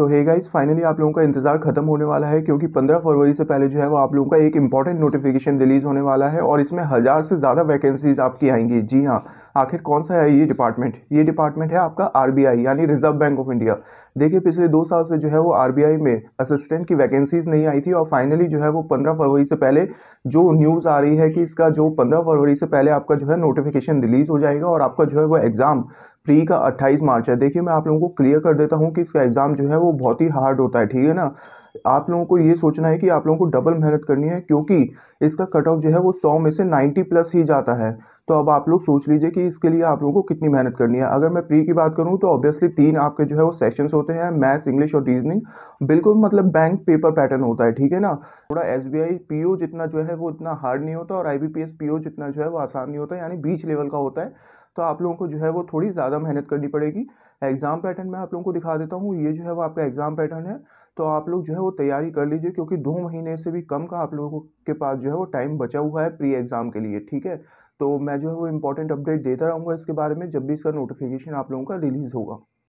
तो hey guys finally आप लोगों का इंतज़ार खत्म होने वाला है क्योंकि 15 फरवरी से पहले जो है वो आप लोगों का एक इंपॉर्टेंट नोटिफिकेशन रिलीज़ होने वाला है और इसमें हज़ार से ज़्यादा वैकेंसीज़ आपकी आएंगी जी हाँ आखिर कौन सा है ये डिपार्टमेंट ये डिपार्टमेंट है आपका आरबीआई यानी रिजर्व बैंक ऑफ इंडिया देखिए पिछले दो साल से जो है वो आरबीआई में असिस्टेंट की वैकेंसीज नहीं आई थी और फाइनली जो है वो पंद्रह फरवरी से पहले जो न्यूज़ आ रही है कि इसका जो पंद्रह फरवरी से पहले आपका जो है नोटिफिकेशन रिलीज़ हो जाएगा और आपका जो है वो एग्ज़ाम प्री का 28 मार्च है देखिए मैं आप लोगों को क्लियर कर देता हूँ कि इसका एग्ज़ाम जो है वो बहुत ही हार्ड होता है ठीक है ना आप लोगों को ये सोचना है कि आप लोगों को डबल मेहनत करनी है क्योंकि इसका कट ऑफ जो है वो सौ में से नाइन्टी प्लस ही जाता है तो अब आप लोग सोच लीजिए कि इसके लिए आप लोगों को कितनी मेहनत करनी है अगर मैं प्री की बात करूँ तो ऑब्वियसली तीन आपके जो है वो सेक्शंस होते हैं मैथ्स इंग्लिश और रीजनिंग बिल्कुल मतलब बैंक पेपर पैटर्न होता है ठीक है ना थोड़ा S B I P O जितना जो है वो इतना हार्ड नहीं होता और I B P S P O जितना जो है वो आसान नहीं होता यानी बीच लेवल का होता है तो आप लोगों को जो है वो थोड़ी ज़्यादा मेहनत करनी पड़ेगी एग्ज़ाम पैटर्न मैं आप लोगों को दिखा देता हूँ ये जो है वो आपका एग्ज़ाम पैटर्न है तो आप लोग जो है वो तैयारी कर लीजिए क्योंकि दो महीने से भी कम का आप लोगों के पास जो है वो टाइम बचा हुआ है प्री एग्ज़ाम के लिए ठीक है तो मैं जो है वो इम्पोर्टेंट अपडेट देता रहूँगा इसके बारे में जब भी इसका नोटिफिकेशन आप लोगों का रिलीज़ होगा